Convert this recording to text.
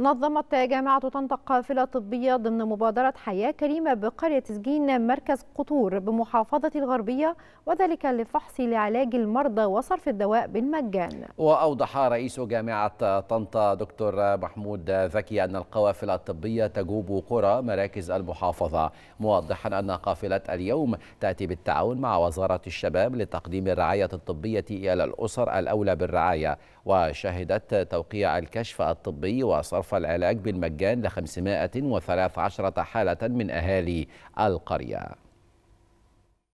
نظمت جامعة طنطا قافلة طبية ضمن مبادرة حياة كريمة بقرية سجين مركز قطور بمحافظة الغربية وذلك لفحص لعلاج المرضى وصرف الدواء بالمجان وأوضح رئيس جامعة طنطا دكتور محمود زكي أن القوافل الطبية تجوب قرى مراكز المحافظة موضحا أن قافلة اليوم تأتي بالتعاون مع وزارة الشباب لتقديم الرعاية الطبية إلى الأسر الأولى بالرعاية وشهدت توقيع الكشف الطبي وصرف وقف العلاج بالمجان ل 513 حالة من أهالي القرية